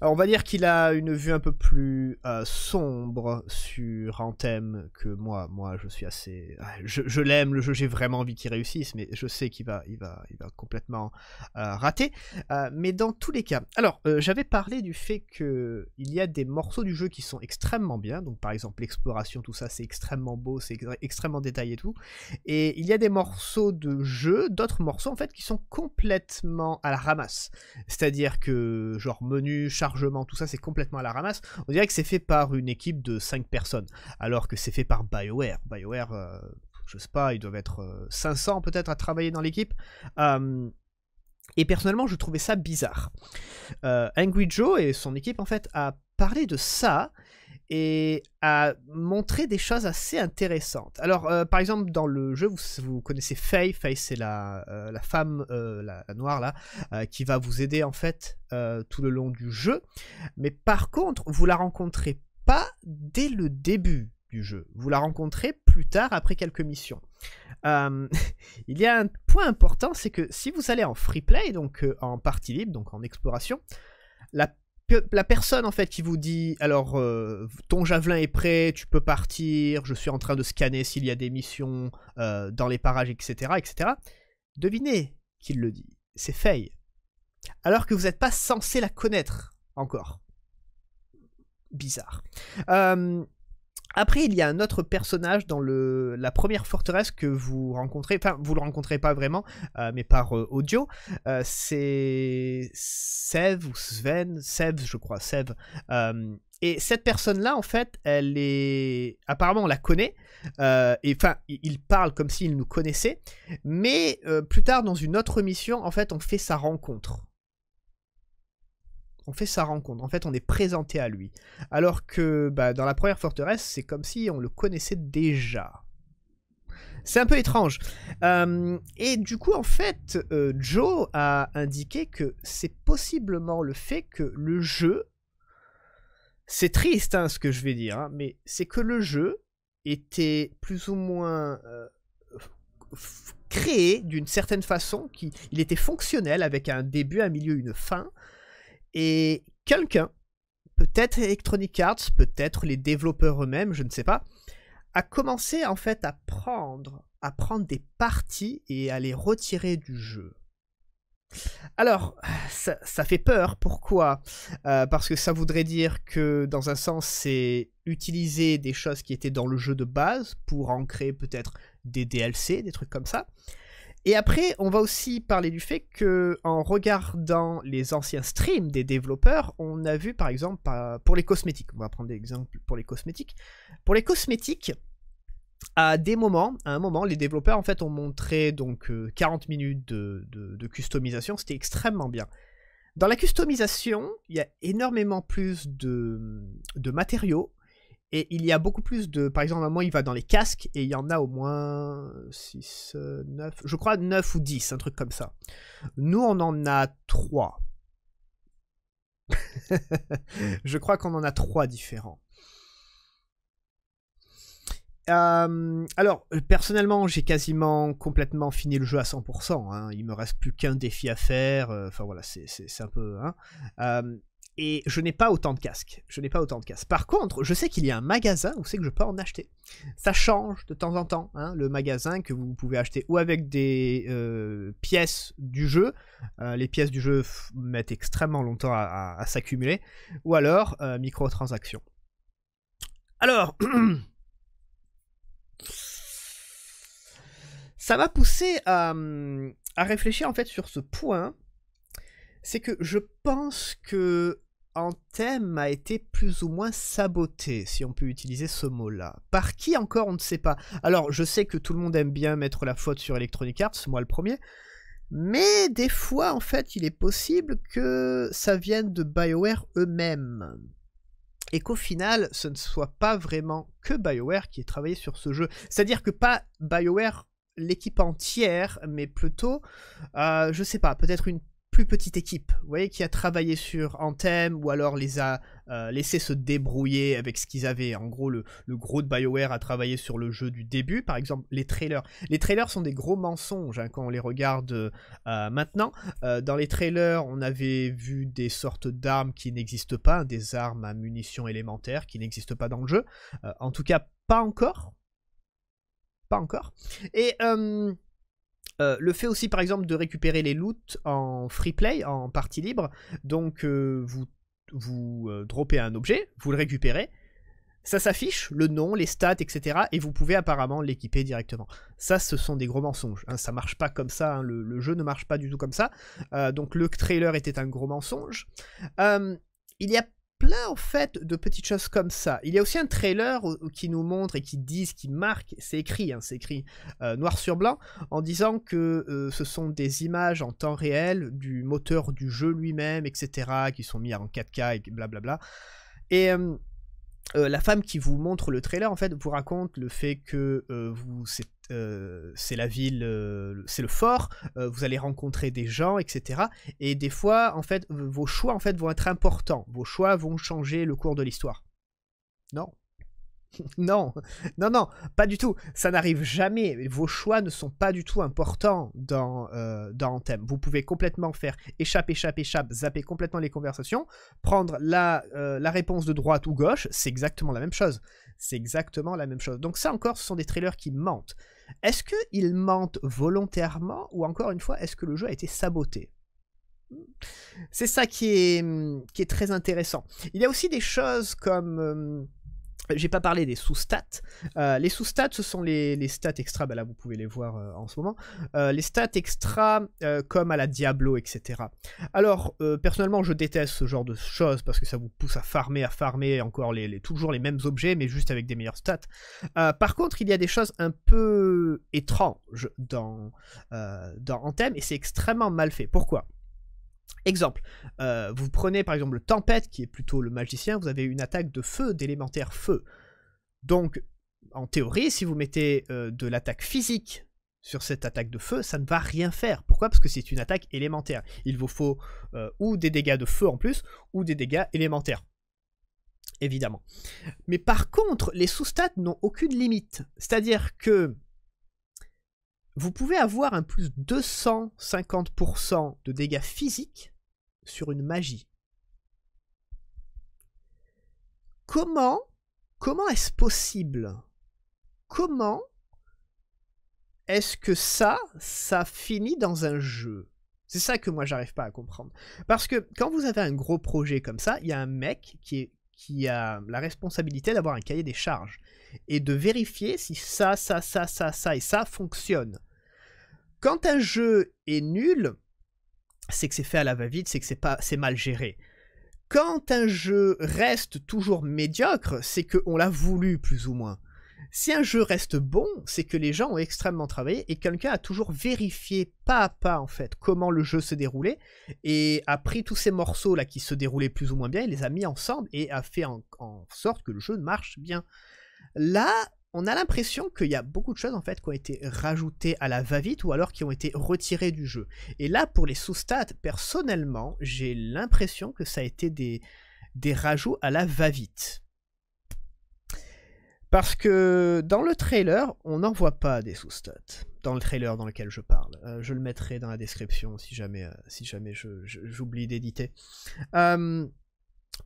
alors on va dire qu'il a une vue un peu plus euh, sombre sur un thème que moi. Moi, je suis assez. Je, l'aime, le jeu, j'ai vraiment envie qu'il réussisse, mais je sais qu'il va, il va, il va complètement euh, rater. Euh, mais dans tous les cas. Alors, j'avais parlé du fait qu'il y a des morceaux du jeu qui sont extrêmement bien. Donc, par exemple, l'exploration, tout ça, c'est extrêmement beau, c'est extrêmement détaillé et tout. Et il y a des morceaux de jeu, d'autres morceaux, en fait, qui sont complètement à la ramasse. C'est-à-dire que, genre, menu, tout ça, c'est complètement à la ramasse. On dirait que c'est fait par une équipe de 5 personnes, alors que c'est fait par BioWare. BioWare, euh, je sais pas, ils doivent être 500 euh, peut-être à travailler dans l'équipe. Euh, et personnellement, je trouvais ça bizarre. Angry Joe et son équipe, en fait, a parlé de ça et à montrer des choses assez intéressantes. Alors, euh, par exemple, dans le jeu, vous, vous connaissez Faye. Faye, c'est la, euh, la, femme, euh, la, noire, là, qui va vous aider, en fait, tout le long du jeu. Mais par contre, vous la rencontrez pas dès le début du jeu. Vous la rencontrez plus tard, après quelques missions. il y a un point important, c'est que si vous allez en free play, donc en partie libre, donc en exploration, la la personne en fait qui vous dit alors euh, ton javelin est prêt, tu peux partir, je suis en train de scanner s'il y a des missions euh, dans les parages, etc., etc. Devinez qu'il le dit, c'est Faye. Alors que vous n'êtes pas censé la connaître encore. Bizarre. Euh, après, il y a un autre personnage dans la première forteresse que vous rencontrez, enfin, vous le rencontrez pas vraiment, euh, mais par euh, audio. Euh, c'est Sev ou Sven, Sev, je crois, Sev. et cette personne-là, en fait, elle est. Apparemment, on la connaît. et enfin, il parle comme s'il nous connaissait. Mais plus tard, dans une autre mission, en fait, on fait sa rencontre on fait sa rencontre. En fait, on est présenté à lui. Alors que bah, dans la première forteresse, c'est comme si on le connaissait déjà. C'est un peu étrange. Euh, et du coup, en fait, euh, Joe a indiqué que c'est possiblement le fait que le jeu... C'est triste hein, ce que je vais dire, hein, mais c'est que le jeu était plus ou moins euh, créé d'une certaine façon, qui, il était fonctionnel avec un début, un milieu, une fin, et quelqu'un, peut-être Electronic Arts, peut-être les développeurs eux-mêmes, je ne sais pas, a commencé en fait à prendre, à prendre des parties et à les retirer du jeu. Alors, ça, fait peur. Pourquoi euh, Parce que ça voudrait dire que, dans un sens, c'est utiliser des choses qui étaient dans le jeu de base pour en créer peut-être des DLC, des trucs comme ça. Et après, on va aussi parler du fait que en regardant les anciens streams des développeurs, on a vu par exemple pour les cosmétiques, on va prendre des exemples pour les cosmétiques. Pour les cosmétiques, à des moments, à un moment, les développeurs en fait ont montré donc 40 euh, minutes de, customisation, c'était extrêmement bien. Dans la customisation, il y a énormément plus de, de matériaux, et il y a beaucoup plus de. Par exemple, à moi, il va dans les casques et il y en a au moins 6, 9, euh, je crois 9 ou 10, un truc comme ça. Nous, on en a 3. je crois qu'on en a 3 différents. Euh, alors, personnellement, j'ai quasiment complètement fini le jeu à 100%. Il hein. Il me reste plus qu'un défi à faire. Euh, enfin voilà, c'est un peu. Hein. Et je n'ai pas autant de casques. Je n'ai pas autant de casques. Par contre, je sais qu'il y a un magasin où c'est que je peux en acheter. Ça change de temps en temps, hein, le magasin que vous pouvez acheter ou avec des euh, pièces du jeu. Euh, les pièces du jeu mettent extrêmement longtemps à, s'accumuler. Ou alors euh, microtransactions. Alors. ça m'a poussé à, hum, à réfléchir en fait sur ce point c'est que je pense que thème a été plus ou moins saboté, si on peut utiliser ce mot-là. Par qui encore, on ne sait pas. Alors, je sais que tout le monde aime bien mettre la faute sur Electronic Arts, moi le premier. Mais des fois, en fait, il est possible que ça vienne de BioWare eux-mêmes. Et qu'au final, ce ne soit pas vraiment que BioWare qui ait travaillé sur ce jeu. C'est-à-dire que pas BioWare l'équipe entière, mais plutôt, euh, je sais pas, peut-être une petite équipe, vous voyez, qui a travaillé sur Anthem ou alors les a euh, laissé se débrouiller avec ce qu'ils avaient. En gros, le, le, gros de BioWare a travaillé sur le jeu du début, par exemple les trailers. Les trailers sont des gros mensonges hein, quand on les regarde euh, maintenant. Euh, dans les trailers, on avait vu des sortes d'armes qui n'existent pas, des armes à munitions élémentaires qui n'existent pas dans le jeu. en tout cas, pas encore. Pas encore. Et euh, le fait aussi par exemple de récupérer les loot en free play, en partie libre, donc euh, vous, vous euh, un objet, vous le récupérez, ça s'affiche, le nom, les stats, etc. Et vous pouvez apparemment l'équiper directement. Ça, ce sont des gros mensonges. Hein, ça marche pas comme ça. Hein, le, le, jeu ne marche pas du tout comme ça. donc le trailer était un gros mensonge. il y a plein en fait de petites choses comme ça. Il y a aussi un trailer qui nous montre et qui dit, qui marque, c'est écrit, hein, c'est écrit euh, noir sur blanc, en disant que euh, ce sont des images en temps réel du moteur du jeu lui-même, etc., qui sont mis en 4K et blablabla. Et euh, la femme qui vous montre le trailer, en fait, vous raconte le fait que vous, euh, c'est la ville, euh, c'est le fort, euh, vous allez rencontrer des gens, etc. Et des fois, en fait, vos choix en fait, vont être importants. Vos choix vont changer le cours de l'histoire. Non non, non, non, pas du tout. Ça n'arrive jamais. Vos choix ne sont pas du tout importants dans, euh, dans Anthem. Vous pouvez complètement faire échappe, échappe, échappe, zapper complètement les conversations, prendre la, euh, la réponse de droite ou gauche, c'est exactement la même chose. C'est exactement la même chose. Donc ça encore, ce sont des trailers qui mentent. Est-ce qu'ils mentent volontairement ou encore une fois, est-ce que le jeu a été saboté c'est ça qui est, qui est très intéressant. Il y a aussi des choses comme euh, j'ai pas parlé des sous-stats. Euh, les sous-stats, ce sont les, stats extra. Ben là, vous pouvez les voir euh, en ce moment. Euh, les stats extra, comme à la Diablo, etc. Alors, personnellement, je déteste ce genre de choses parce que ça vous pousse à farmer, à farmer encore les, toujours les mêmes objets, mais juste avec des meilleurs stats. par contre, il y a des choses un peu étranges dans, dans Anthem et c'est extrêmement mal fait. Pourquoi Exemple, euh, vous prenez par exemple Tempête, qui est plutôt le magicien, vous avez une attaque de feu, d'élémentaire feu. Donc, en théorie, si vous mettez euh, de l'attaque physique sur cette attaque de feu, ça ne va rien faire. Pourquoi Parce que c'est une attaque élémentaire. Il vous faut euh, ou des dégâts de feu en plus, ou des dégâts élémentaires. Évidemment. Mais par contre, les sous-stats n'ont aucune limite. C'est-à-dire que vous pouvez avoir un plus 250% de dégâts physiques sur une magie. Comment, comment est-ce possible Comment est-ce que ça, ça finit dans un jeu C'est ça que moi j'arrive pas à comprendre. Parce que quand vous avez un gros projet comme ça, il y a un mec qui, est, qui a la responsabilité d'avoir un cahier des charges et de vérifier si ça, ça, ça, ça, ça et ça fonctionne. Quand un jeu est nul, c'est que c'est fait à la va-vite, c'est que c'est pas mal géré. Quand un jeu reste toujours médiocre, c'est qu'on l'a voulu plus ou moins. Si un jeu reste bon, c'est que les gens ont extrêmement travaillé et quelqu'un a toujours vérifié pas à pas en fait comment le jeu se déroulait et a pris tous ces morceaux là qui se déroulaient plus ou moins bien, et les a mis ensemble et a fait en, en sorte que le jeu marche bien. Là, on a l'impression qu'il y a beaucoup de choses en fait qui ont été rajoutées à la va-vite ou alors qui ont été retirées du jeu. Et là, pour les sous-stats, personnellement, j'ai l'impression que ça a été des, des rajouts à la va-vite. Parce que dans le trailer, on n'en voit pas des sous-stats. Dans le trailer dans lequel je parle. Euh, je le mettrai dans la description si jamais, euh, si jamais j'oublie d'éditer. Euh,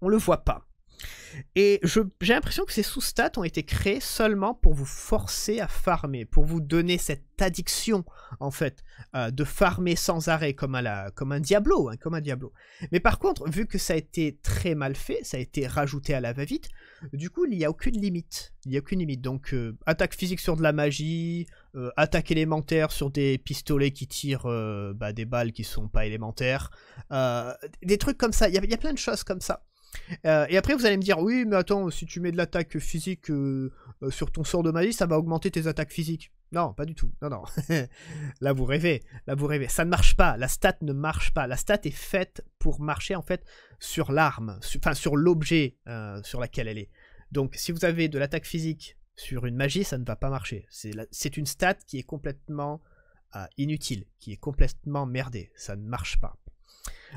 on le voit pas. Et j'ai l'impression que ces sous-stats ont été créés seulement pour vous forcer à farmer, pour vous donner cette addiction, en fait, euh, de farmer sans arrêt, comme, un Diablo, hein, comme un Mais par contre, vu que ça a été très mal fait, ça a été rajouté à la va-vite, du coup, il n'y a aucune limite. Il n'y a aucune limite. Donc, euh, attaque physique sur de la magie, euh, attaque élémentaire sur des pistolets qui tirent bah, des balles qui sont pas élémentaires, des trucs comme ça. Il y a plein de choses comme ça euh, et après, vous allez me dire, oui, mais attends, si tu mets de l'attaque physique euh, euh, sur ton sort de magie, ça va augmenter tes attaques physiques. Non, pas du tout. Non, non. là, vous rêvez. Là, vous rêvez. Ça ne marche pas. La stat ne marche pas. La stat est faite pour marcher, en fait, sur l'arme, enfin, sur l'objet sur laquelle elle est. Donc, si vous avez de l'attaque physique sur une magie, ça ne va pas marcher. C'est une stat qui est complètement inutile, qui est complètement merdée. Ça ne marche pas.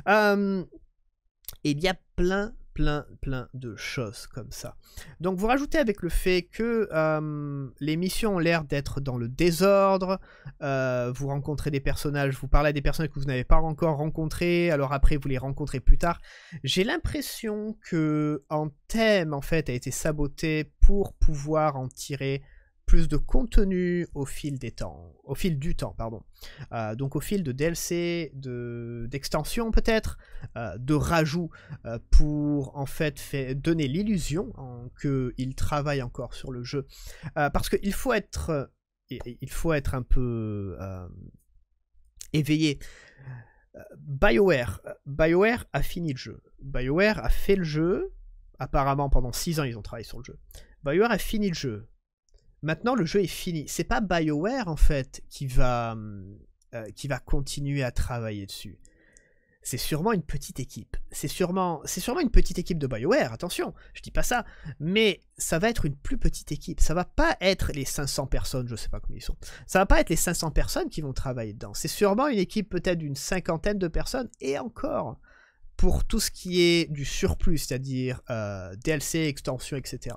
et il y a plein plein plein de choses comme ça. Donc vous rajoutez avec le fait que euh, les missions ont l'air d'être dans le désordre, euh, vous rencontrez des personnages, vous parlez à des personnages que vous n'avez pas encore rencontrés, alors après vous les rencontrez plus tard. J'ai l'impression que un thème en fait a été saboté pour pouvoir en tirer plus de contenu au fil des temps, au fil du temps, pardon. Euh, donc au fil de DLC, de d'extensions peut-être, euh, de rajouts euh, pour en fait, donner l'illusion qu'il travaille encore sur le jeu. parce qu'il faut être, il faut être un peu éveillé. BioWare, BioWare a fini le jeu. BioWare a fait le jeu. Apparemment, pendant six ans, ils ont travaillé sur le jeu. BioWare a fini le jeu. Maintenant, le jeu est fini. C'est pas BioWare, en fait, qui va, euh, qui va continuer à travailler dessus. C'est sûrement une petite équipe. C'est sûrement, c'est sûrement une petite équipe de BioWare, attention, je dis pas ça. Mais ça va être une plus petite équipe. Ça va pas être les 500 personnes, je sais pas combien ils sont. Ça va pas être les 500 personnes qui vont travailler dedans. C'est sûrement une équipe peut-être d'une cinquantaine de personnes, et encore pour tout ce qui est du surplus, c'est-à-dire euh, DLC, extension, etc.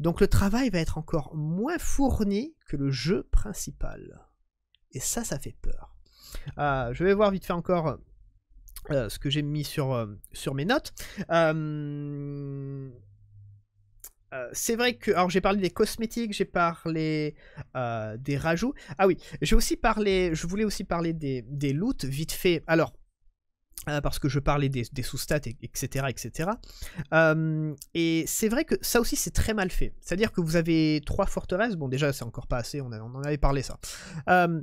Donc le travail va être encore moins fourni que le jeu principal. Et ça, ça fait peur. Euh, je vais voir vite fait encore euh, ce que j'ai mis sur, euh, sur, mes notes. c'est vrai que. Alors, j'ai parlé des cosmétiques, j'ai parlé des rajouts. Ah oui, j'ai aussi parlé. Je voulais aussi parler des, des loots, vite fait. Alors, euh, parce que je parlais des, sous-stats, etc. etc. Euh, et c'est vrai que ça aussi c'est très mal fait. C'est-à-dire que vous avez trois forteresses, bon déjà c'est encore pas assez, on, en avait parlé ça. Euh,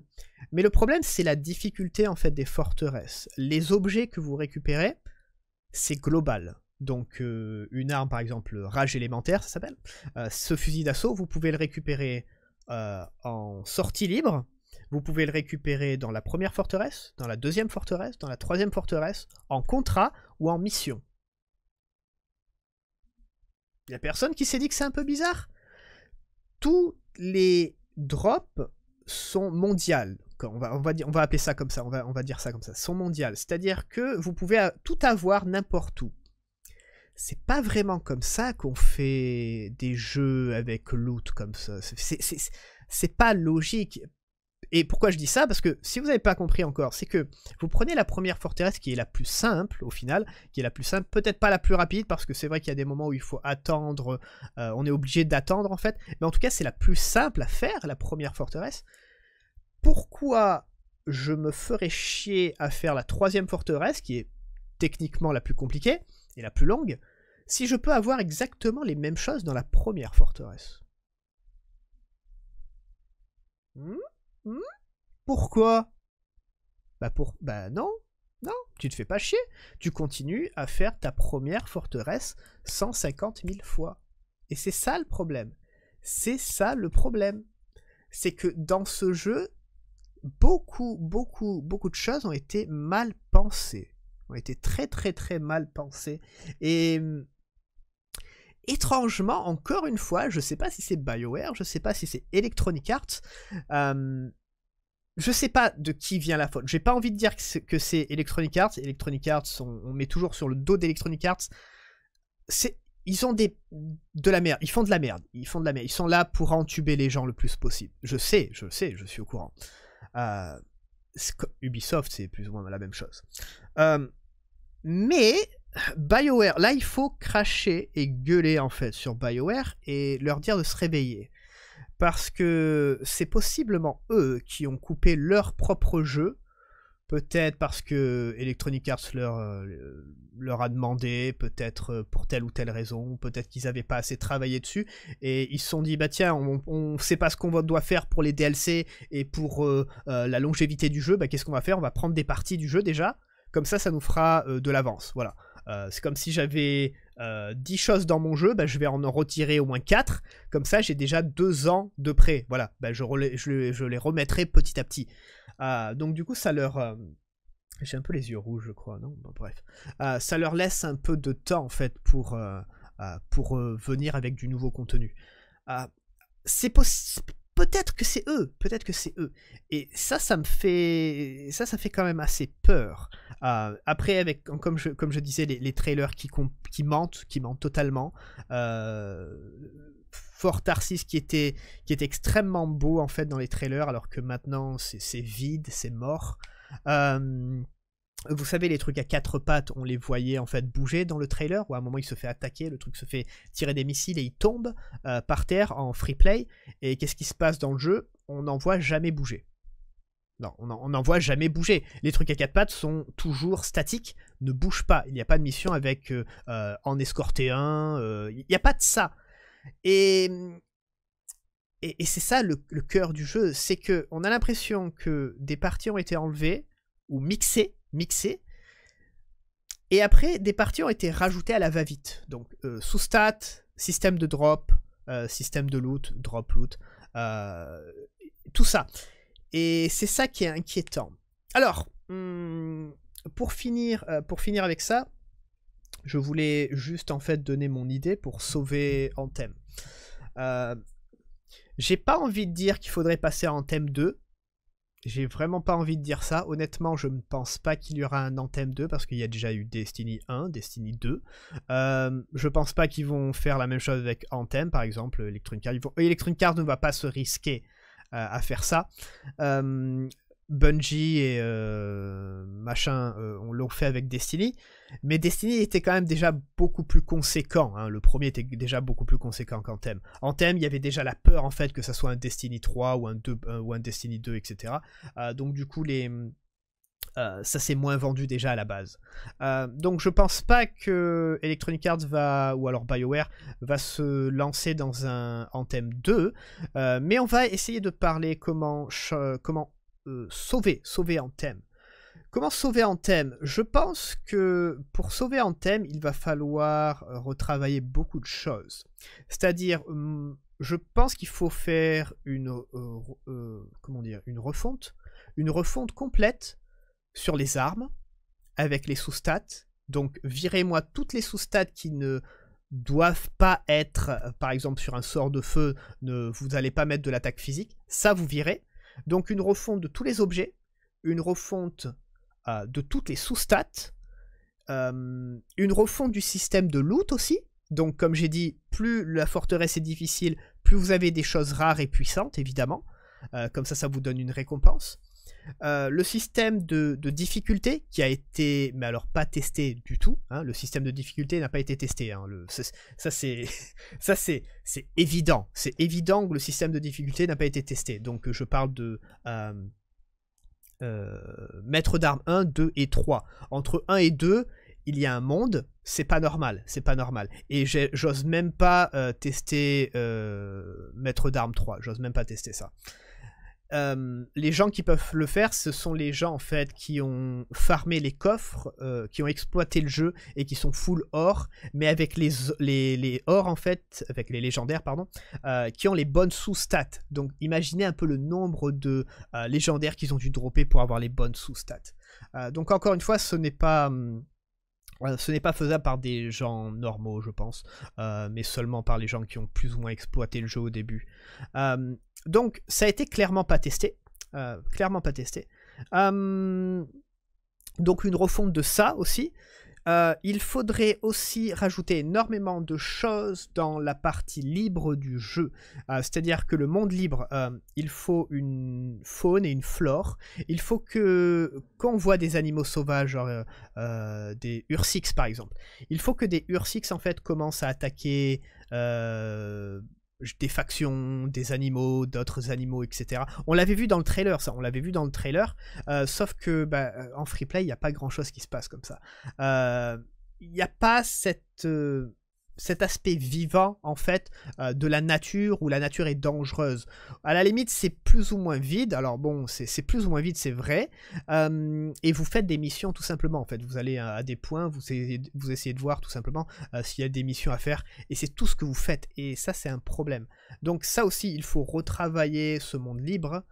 mais le problème c'est la difficulté en fait des forteresses. Les objets que vous récupérez, c'est global. Donc une arme par exemple, rage élémentaire ça s'appelle. ce fusil d'assaut, vous pouvez le récupérer en sortie libre, vous pouvez le récupérer dans la première forteresse, dans la deuxième forteresse, dans la troisième forteresse, en contrat ou en mission. Il a personne qui s'est dit que c'est un peu bizarre Tous les drops sont mondiales. On va, on, va, on va appeler ça comme ça, on va, on va dire ça comme ça. Sont mondiales. C'est-à-dire que vous pouvez tout avoir n'importe où c'est pas vraiment comme ça qu'on fait des jeux avec loot comme ça. C'est pas logique et pourquoi je dis ça Parce que si vous n'avez pas compris encore, c'est que vous prenez la première forteresse qui est la plus simple au final, qui est la plus simple, peut-être pas la plus rapide, parce que c'est vrai qu'il y a des moments où il faut attendre, euh, on est obligé d'attendre en fait, mais en tout cas c'est la plus simple à faire, la première forteresse. Pourquoi je me ferais chier à faire la troisième forteresse, qui est techniquement la plus compliquée et la plus longue, si je peux avoir exactement les mêmes choses dans la première forteresse hmm Hum Pourquoi Bah pour bah non. Non, tu te fais pas chier. Tu continues à faire ta première forteresse 150 000 fois. Et c'est ça le problème. C'est ça le problème. C'est que dans ce jeu, beaucoup, beaucoup, beaucoup de choses ont été mal pensées. Ont été très, très, très mal pensées. Et hum, étrangement, encore une fois, je ne sais pas si c'est BioWare, je ne sais pas si c'est Electronic Arts, Je euh, je sais pas de qui vient la faute. J'ai pas envie de dire que c'est Electronic Arts. Electronic Arts, on, on, met toujours sur le dos d'Electronic Arts. ils ont de la merde. Ils font de la merde. Ils font de la merde. Ils sont là pour entuber les gens le plus possible. Je sais, je sais, je suis au courant. Euh, Ubisoft, c'est plus ou moins la même chose. Euh, mais BioWare, là il faut cracher et gueuler en fait sur BioWare et leur dire de se réveiller. Parce que c'est possiblement eux qui ont coupé leur propre jeu. Peut-être parce que Electronic Arts leur, euh, leur a demandé, peut-être euh, pour telle ou telle raison, peut-être qu'ils n'avaient pas assez travaillé dessus, et ils se sont dit, bah tiens, on ne sait pas ce qu'on doit faire pour les DLC et pour euh, la longévité du jeu, bah qu'est-ce qu'on va faire On va prendre des parties du jeu déjà, comme ça ça nous fera de l'avance, voilà. Euh, c'est comme si j'avais euh, 10 choses dans mon jeu, bah, je vais en retirer au moins 4. Comme ça, j'ai déjà 2 ans de prêt. Voilà, bah, je, les remettrai petit à petit. Euh, donc du coup, ça leur... Euh, j'ai un peu les yeux rouges, je crois, non Bref. ça leur laisse un peu de temps, en fait, pour, pour venir avec du nouveau contenu. c'est possible peut-être que c'est eux, peut-être que c'est eux. Et ça, ça me fait, ça, ça fait quand même assez peur. Euh, après, avec, comme je, comme je disais, les, trailers qui, qui mentent, qui mentent totalement. Euh, Fort Tarsis qui était, qui extrêmement beau en fait dans les trailers, alors que maintenant c'est vide, c'est mort. Euh, vous savez, les trucs à quatre pattes, on les voyait en fait bouger dans le trailer, où à un moment il se fait attaquer, le truc se fait tirer des missiles et il tombe euh, par terre en free play. Et qu'est-ce qui se passe dans le jeu On n'en voit jamais bouger. Non, on n'en voit jamais bouger. Les trucs à quatre pattes sont toujours statiques, ne bougent pas. Il n'y a pas de mission avec euh, euh, en escorter un, il n'y a pas de ça. Et, c'est ça le, cœur du jeu, c'est que on a l'impression que des parties ont été enlevées ou mixées Mixé, Et après, des parties ont été rajoutées à la va-vite. Donc, euh, sous stat, système de drop, euh, système de loot, drop loot, euh, tout ça. Et c'est ça qui est inquiétant. Alors, hmm, pour, finir, pour finir avec ça, je voulais juste en fait donner mon idée pour sauver Anthem. thème. J'ai pas envie de dire qu'il faudrait passer en Anthem 2, j'ai vraiment pas envie de dire ça. Honnêtement, je ne pense pas qu'il y aura un Anthem 2 parce qu'il y a déjà eu Destiny 1, Destiny 2. Euh, je ne pense pas qu'ils vont faire la même chose avec Anthem, par exemple, Electronic Arts. Electronic ne va pas se risquer euh, à faire ça. Euh, Bungie et euh, machin euh, on l'a fait avec Destiny, mais Destiny était quand même déjà beaucoup plus conséquent. Hein. Le premier était déjà beaucoup plus conséquent qu'en thème. En thème, il y avait déjà la peur en fait que ça soit un Destiny 3 ou un, 2, euh, Destiny 2, etc. donc du coup, les, ça s'est moins vendu déjà à la base. donc je pense pas que Electronic Arts va, ou alors BioWare, va se lancer dans un Anthem 2, mais on va essayer de parler comment, comment euh, sauver, sauver en thème. Comment sauver en thème Je pense que pour sauver en thème, il va falloir euh, retravailler beaucoup de choses. C'est-à-dire, hum, je pense qu'il faut faire une, euh, comment dire, une refonte, une refonte complète sur les armes, avec les sous-stats. Donc, virez-moi toutes les sous-stats qui ne doivent pas être, par exemple, sur un sort de feu, ne, vous n'allez pas mettre de l'attaque physique. Ça, vous virez. Donc une refonte de tous les objets, une refonte euh, de toutes les sous-stats, euh, une refonte du système de loot aussi. Donc comme j'ai dit, plus la forteresse est difficile, plus vous avez des choses rares et puissantes, évidemment. Euh, comme ça, ça vous donne une récompense. Euh, le système de, difficulté qui a été, mais alors pas testé du tout. Hein, le système de difficulté n'a pas été testé. Hein, ça c'est, évident. C'est évident que le système de difficulté n'a pas été testé. Donc je parle de euh, euh, maître d'armes 1, 2 et 3. Entre 1 et 2, il y a un monde, c'est pas normal, c'est pas normal. Et j'ose même pas tester Maître d'armes 3, j'ose même pas tester ça. Euh, les gens qui peuvent le faire, ce sont les gens en fait qui ont farmé les coffres, euh, qui ont exploité le jeu et qui sont full or, mais avec les, les, or en fait, avec les légendaires pardon, euh, qui ont les bonnes sous-stats. Donc imaginez un peu le nombre de légendaires qu'ils ont dû dropper pour avoir les bonnes sous-stats. donc encore une fois, ce n'est pas... Hum, ce n'est pas faisable par des gens normaux, je pense, euh, mais seulement par les gens qui ont plus ou moins exploité le jeu au début. Euh, donc, ça a été clairement pas testé. Euh, clairement pas testé. donc, une refonte de ça aussi. Euh, il faudrait aussi rajouter énormément de choses dans la partie libre du jeu. Euh, c'est-à-dire que le monde libre, euh, il faut une faune et une flore. Il faut que qu'on voit des animaux sauvages, genre, des ursix par exemple, il faut que des ursix en fait commencent à attaquer des factions, des animaux, d'autres animaux, etc. On l'avait vu dans le trailer, ça, on l'avait vu dans le trailer, euh, sauf que bah, euh, en free play, il n'y a pas grand chose qui se passe comme ça. Euh, il n'y a pas cette cet aspect vivant en fait euh, de la nature où la nature est dangereuse. À la limite, c'est plus ou moins vide. Alors bon, c'est plus ou moins vide, c'est vrai. Euh, et vous faites des missions tout simplement. En fait, vous allez à, des points, vous essayez, de voir tout simplement euh, s'il y a des missions à faire. Et c'est tout ce que vous faites. Et ça, c'est un problème. Donc ça aussi, il faut retravailler ce monde libre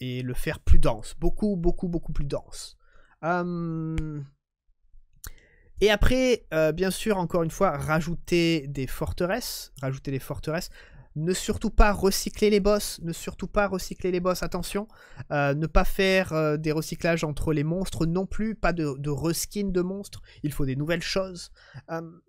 et le faire plus dense, beaucoup, beaucoup, beaucoup plus dense. Et après, euh, bien sûr, encore une fois, rajouter des forteresses. Rajouter des forteresses. Ne surtout pas recycler les boss. Ne surtout pas recycler les boss. Attention. Euh, ne pas faire euh, des recyclages entre les monstres non plus. Pas de, reskin de monstres. Il faut des nouvelles choses. Hum.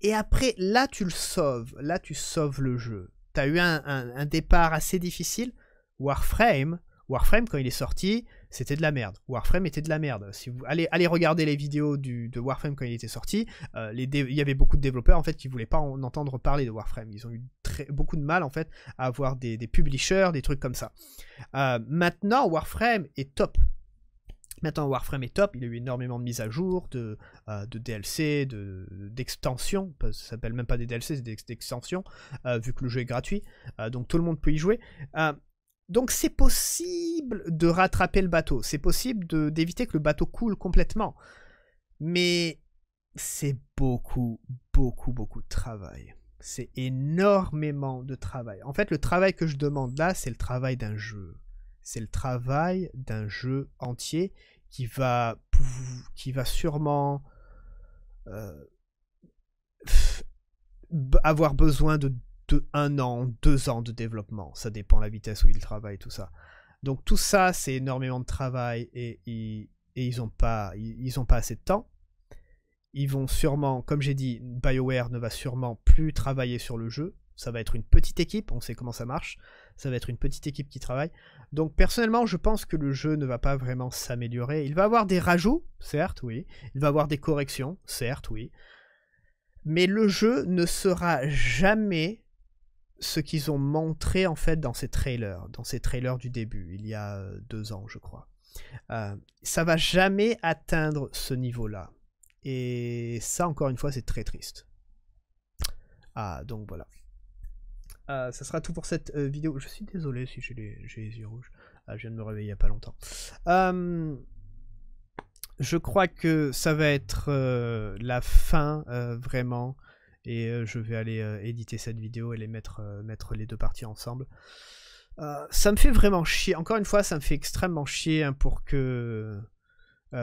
et après, là, tu le sauves. Là, tu sauves le jeu. T'as eu un, un, départ assez difficile. Warframe. Warframe, quand il est sorti, c'était de la merde. Warframe était de la merde. Si vous allez, regarder les vidéos du, de Warframe quand il était sorti, euh, il y avait beaucoup de développeurs en fait qui voulaient pas en entendre parler de Warframe. Ils ont eu très, beaucoup de mal en fait à avoir des, des publishers, des trucs comme ça. Euh, maintenant, Warframe est top. Maintenant, Warframe est top. Il a eu énormément de mises à jour, de, euh, de DLC, d'extensions. De, ça s'appelle même pas des DLC, c'est des extensions, vu que le jeu est gratuit. donc tout le monde peut y jouer. Donc c'est possible de rattraper le bateau, c'est possible d'éviter que le bateau coule complètement. Mais c'est beaucoup, beaucoup, beaucoup de travail. C'est énormément de travail. En fait, le travail que je demande là, c'est le travail d'un jeu. C'est le travail d'un jeu entier qui va, qui va sûrement euh, avoir besoin de de un an, deux ans de développement. Ça dépend la vitesse où ils travaillent, tout ça. Donc tout ça, c'est énormément de travail et, ils n'ont pas, ils, ont pas assez de temps. Ils vont sûrement, comme j'ai dit, BioWare ne va sûrement plus travailler sur le jeu. Ça va être une petite équipe, on sait comment ça marche. Ça va être une petite équipe qui travaille. Donc personnellement, je pense que le jeu ne va pas vraiment s'améliorer. Il va avoir des rajouts, certes, oui. Il va avoir des corrections, certes, oui. Mais le jeu ne sera jamais ce qu'ils ont montré en fait dans ces trailers, dans ces trailers du début, il y a euh, deux ans je crois. Euh, ça va jamais atteindre ce niveau-là. Et ça encore une fois c'est très triste. Ah donc voilà. Euh, ça sera tout pour cette vidéo. Je suis désolé si j'ai les, yeux rouges. Ah, je viens de me réveiller il n'y a pas longtemps. je crois que ça va être la fin vraiment et euh, je vais aller euh, éditer cette vidéo et les mettre, euh, mettre les deux parties ensemble. ça me fait vraiment chier, encore une fois ça me fait extrêmement chier hein, pour que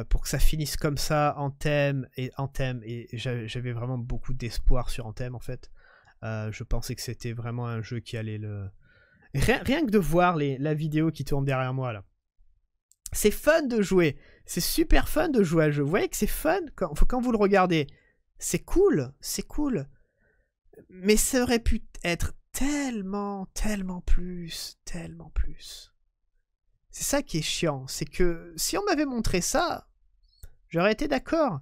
pour que ça finisse comme ça, en thème et en thème. Et j'avais vraiment beaucoup d'espoir sur en thème en fait. je pensais que c'était vraiment un jeu qui allait le. Rien, que de voir la vidéo qui tourne derrière moi là. C'est fun de jouer. C'est super fun de jouer à un jeu. Vous voyez que c'est fun quand vous le regardez. C'est cool, c'est cool. Mais ça aurait pu être tellement, tellement plus, tellement plus. C'est ça qui est chiant, c'est que si on m'avait montré ça, j'aurais été d'accord.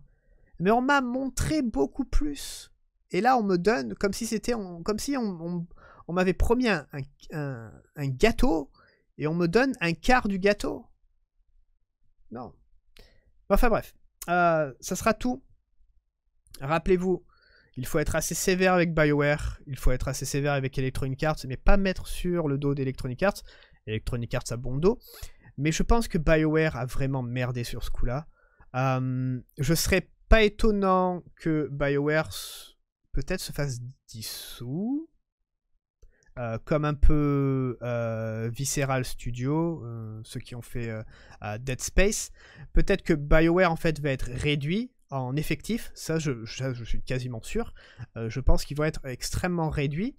Mais on m'a montré beaucoup plus. Et là, on me donne comme si c'était, comme si on, m'avait promis un, gâteau et on me donne un quart du gâteau. Non. Enfin bref, euh, ça sera tout Rappelez-vous, il faut être assez sévère avec BioWare, il faut être assez sévère avec Electronic Arts, mais pas mettre sur le dos d'Electronic Arts. Electronic Arts a bon dos. Mais je pense que BioWare a vraiment merdé sur ce coup-là. Hum, je serais pas étonnant que BioWare peut-être se fasse dissous. Euh, comme un peu euh, Visceral Studio, euh, ceux qui ont fait Dead Space. Peut-être que BioWare en fait va être réduit en effectif, ça je, suis quasiment sûr, euh, je pense qu'ils vont être extrêmement réduits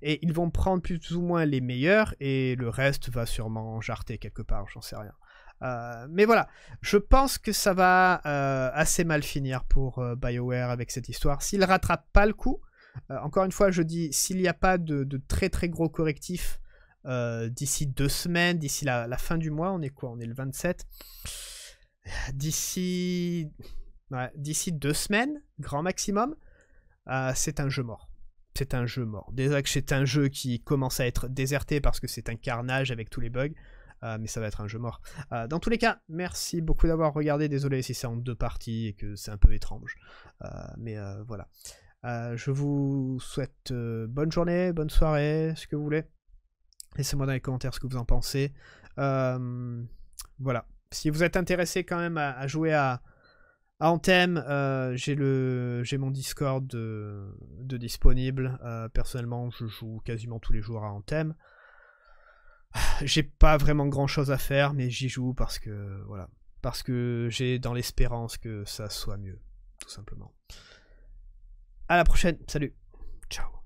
et ils vont prendre plus ou moins les meilleurs et le reste va sûrement jarter quelque part, j'en sais rien. Euh, mais voilà, je pense que ça va euh, assez mal finir pour BioWare avec cette histoire. S'ils rattrapent pas le coup, encore une fois je dis, s'il n'y a pas de, très très gros correctif d'ici deux semaines, d'ici la, la fin du mois, on est quoi On est le 27 D'ici D'ici deux semaines, grand maximum, euh, c'est un jeu mort. C'est un jeu mort. Déjà que c'est un jeu qui commence à être déserté parce que c'est un carnage avec tous les bugs. Euh, mais ça va être un jeu mort. Euh, dans tous les cas, merci beaucoup d'avoir regardé. Désolé si c'est en deux parties et que c'est un peu étrange. mais voilà. je vous souhaite bonne journée, bonne soirée, ce que vous voulez. Laissez-moi dans les commentaires ce que vous en pensez. voilà. Si vous êtes intéressé quand même à jouer à, a ah, Anthem, euh, j'ai le j'ai mon Discord euh, de, disponible. Euh, personnellement, je joue quasiment tous les jours à Anthem. J'ai pas vraiment grand chose à faire, mais j'y joue parce que voilà, parce que j'ai dans l'espérance que ça soit mieux, tout simplement. À la prochaine, salut, ciao.